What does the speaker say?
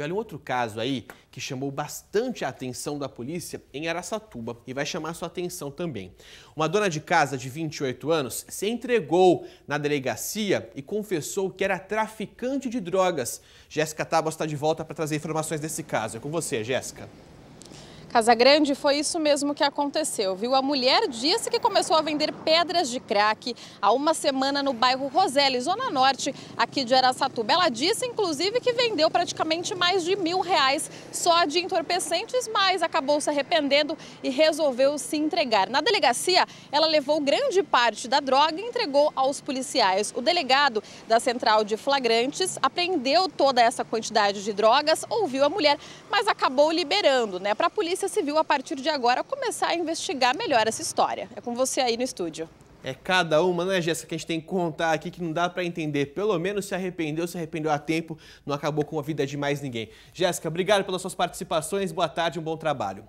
E olha um outro caso aí que chamou bastante a atenção da polícia em Araçatuba e vai chamar sua atenção também. Uma dona de casa de 28 anos se entregou na delegacia e confessou que era traficante de drogas. Jéssica Tábua está de volta para trazer informações desse caso. É com você, Jéssica. Casa Grande foi isso mesmo que aconteceu, viu? A mulher disse que começou a vender pedras de crack há uma semana no bairro Roseli, zona norte aqui de Aracatuba. Ela disse, inclusive, que vendeu praticamente mais de mil reais só de entorpecentes, mas acabou se arrependendo e resolveu se entregar. Na delegacia, ela levou grande parte da droga e entregou aos policiais. O delegado da Central de Flagrantes apreendeu toda essa quantidade de drogas, ouviu a mulher, mas acabou liberando, né? Para a polícia Polícia Civil, a partir de agora, começar a investigar melhor essa história. É com você aí no estúdio. É cada uma, né, Jéssica, que a gente tem que contar aqui que não dá para entender. Pelo menos se arrependeu, se arrependeu a tempo, não acabou com a vida de mais ninguém. Jéssica, obrigado pelas suas participações, boa tarde, um bom trabalho.